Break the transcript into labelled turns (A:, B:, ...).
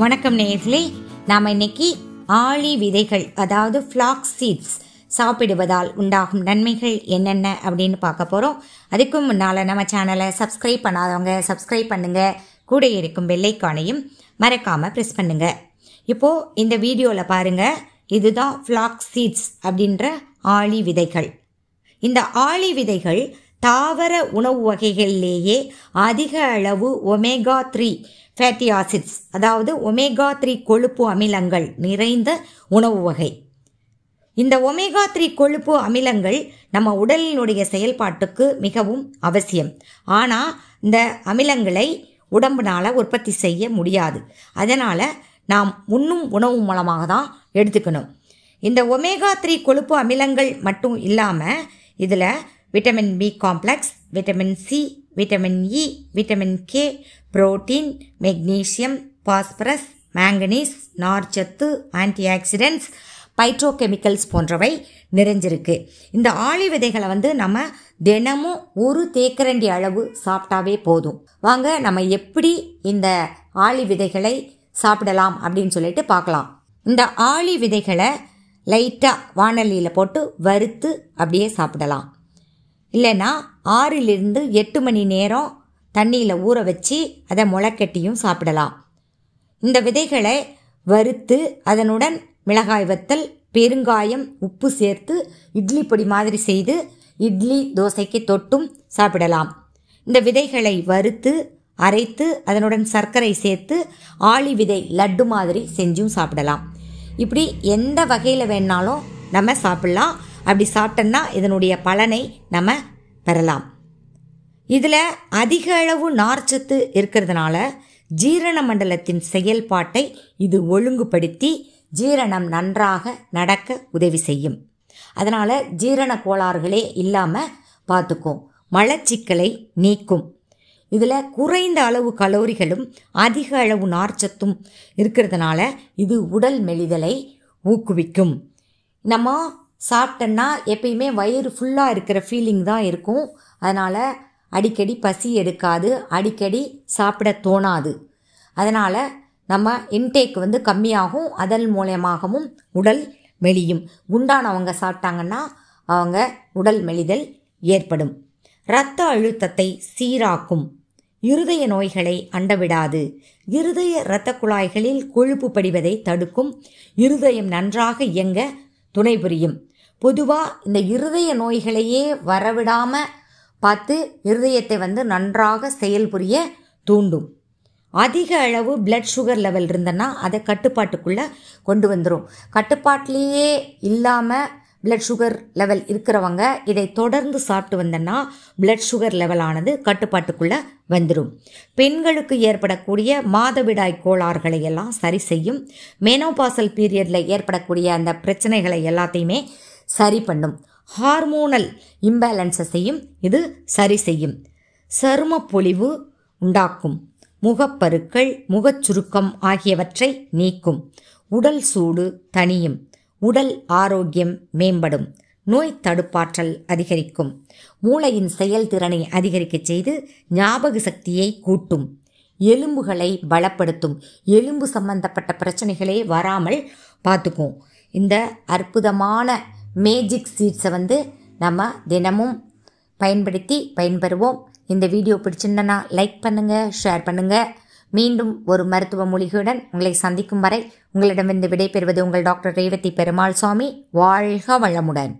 A: வணக்கம் நேர்களே நாம் இன்னைக்கு ஆளி விதைகள் அதாவது ஃப்ளாக் சீட்ஸ் சாப்பிடுவதால் உண்டாகும் நன்மைகள் என்னென்ன அப்படின்னு பார்க்க போகிறோம் அதுக்கு முன்னால் நம்ம சேனலை சப்ஸ்கிரைப் பண்ணாதவங்க சப்ஸ்கிரைப் பண்ணுங்கள் கூட இருக்கும் வெள்ளைக்கானையும் மறக்காமல் ப்ரெஸ் பண்ணுங்கள் இப்போது இந்த வீடியோவில் பாருங்கள் இதுதான் ஃப்ளாக் சீட்ஸ் அப்படின்ற ஆளி விதைகள் இந்த ஆளி விதைகள் தாவர உணவு வகைகளிலேயே அதிக அளவு ஒமேகா த்ரீ ஃபேட்டி ஆசிட்ஸ் அதாவது ஒமேகா த்ரீ கொழுப்பு அமிலங்கள் நிறைந்த உணவு வகை இந்த ஒமேகா த்ரீ கொழுப்பு அமிலங்கள் நம்ம உடலினுடைய செயல்பாட்டுக்கு மிகவும் அவசியம் ஆனால் இந்த அமிலங்களை உடம்புனால் உற்பத்தி செய்ய முடியாது அதனால் நாம் உண்ணும் உணவு மூலமாக தான் எடுத்துக்கணும் இந்த ஒமேகா த்ரீ கொழுப்பு அமிலங்கள் மட்டும் இல்லாமல் இதில் vitamin B complex vitamin C vitamin E vitamin K protein magnesium phosphorus manganese நார்ச்சத்து ஆன்டி ஆக்சிடென்ட்ஸ் பைட்ரோகெமிக்கல்ஸ் போன்றவை நிறைஞ்சிருக்கு இந்த ஆளி விதைகளை வந்து நம்ம தினமும் ஒரு தேக்கரண்டி அளவு சாப்பிட்டாவே போதும் வாங்க நம்ம எப்படி இந்த ஆளி விதைகளை சாப்பிடலாம் அப்படின்னு சொல்லிட்டு பார்க்கலாம் இந்த ஆளி விதைகளை லைட்டாக வானலியில் போட்டு வறுத்து அப்படியே சாப்பிடலாம் இல்லைன்னா ஆறிலிருந்து எட்டு மணி நேரம் தண்ணியில் ஊற வச்சு அதை முளைக்கட்டியும் சாப்பிடலாம் இந்த விதைகளை வறுத்து அதனுடன் மிளகாய் வத்தல் பெருங்காயம் உப்பு சேர்த்து இட்லி பொடி மாதிரி செய்து இட்லி தோசைக்கு தொட்டும் சாப்பிடலாம் இந்த விதைகளை வறுத்து அரைத்து அதனுடன் சர்க்கரை சேர்த்து ஆளி விதை லட்டு மாதிரி செஞ்சும் சாப்பிடலாம் இப்படி எந்த வகையில் வேணாலும் நம்ம சாப்பிட்லாம் அப்படி சாப்பிட்டோன்னா இதனுடைய பலனை நம்ம பெறலாம் இதில் அதிக அளவு நார்ச்சத்து இருக்கிறதுனால ஜீரண மண்டலத்தின் செயல்பாட்டை இது ஒழுங்குபடுத்தி ஜீரணம் நன்றாக நடக்க உதவி செய்யும் அதனால் ஜீரண கோளாறுகளே இல்லாமல் பார்த்துக்கும் மலச்சிக்கலை நீக்கும் இதில் குறைந்த அளவு கலோரிகளும் அதிக அளவு நார்ச்சத்தும் இருக்கிறதுனால இது உடல் மெலிதலை ஊக்குவிக்கும் நம்ம சாப்பிட்டேன்னா எப்பயுமே வயிறு ஃபுல்லாக இருக்கிற ஃபீலிங் தான் இருக்கும் அதனால் அடிக்கடி பசி எடுக்காது அடிக்கடி சாப்பிட தோணாது அதனால் நம்ம இன்டேக் வந்து கம்மியாகும் அதன் மூலயமாகவும் உடல் மெலியும் குண்டானவங்க சாப்பிட்டாங்கன்னா அவங்க உடல் மெலிதல் ஏற்படும் இரத்த அழுத்தத்தை சீராக்கும் இருதய நோய்களை அண்டவிடாது இருதய இரத்த குழாய்களில் கொழுப்பு படிவதை தடுக்கும் இருதயம் நன்றாக இயங்க துணை புரியும் பொதுவாக இந்த இருதய நோய்களையே வரவிடாமல் பார்த்து இருதயத்தை வந்து நன்றாக செயல்புரிய தூண்டும் அதிக அளவு பிளட் சுகர் லெவல் இருந்தன்னா அதை கட்டுப்பாட்டுக்குள்ளே கொண்டு வந்துடும் கட்டுப்பாட்டிலேயே இல்லாமல் பிளட் சுகர் லெவல் இருக்கிறவங்க இதை தொடர்ந்து சாப்பிட்டு வந்தோன்னா பிளட் சுகர் லெவலானது கட்டுப்பாட்டுக்குள்ளே வந்துடும் பெண்களுக்கு ஏற்படக்கூடிய மாதவிடாய் கோளாறுகளை எல்லாம் சரி செய்யும் மெனோபாசல் பீரியடில் ஏற்படக்கூடிய அந்த பிரச்சனைகளை எல்லாத்தையுமே சரி பண்ணும் ஹார்மோனல் இம்பேலன்ஸஸையும் இது சரி செய்யும் சரும பொழிவு உண்டாக்கும் முகப்பருக்கள் முகச்சுருக்கம் ஆகியவற்றை நீக்கும் உடல் சூடு தனியும் உடல் ஆரோக்கியம் மேம்படும் நோய் தடுப்பாற்றல் அதிகரிக்கும் மூளையின் செயல்திறனை அதிகரிக்கச் செய்து ஞாபக சக்தியை கூட்டும் எலும்புகளை பலப்படுத்தும் எலும்பு சம்பந்தப்பட்ட பிரச்சனைகளே வராமல் பார்த்துக்கும் இந்த அற்புதமான மேஜிக் சீட்ஸை வந்து நம்ம தினமும் பயன்படுத்தி பயன்பெறுவோம் இந்த வீடியோ பிடிச்சிருந்தனா லைக் பண்ணுங்கள் ஷேர் பண்ணுங்கள் மீண்டும் ஒரு மருத்துவ மூலிகையுடன் உங்களை சந்திக்கும் வரை உங்களிடமிருந்து விடைபெறுவது உங்கள் டாக்டர் ரேவதி பெருமாள் சுவாமி வாழ்க வளமுடன்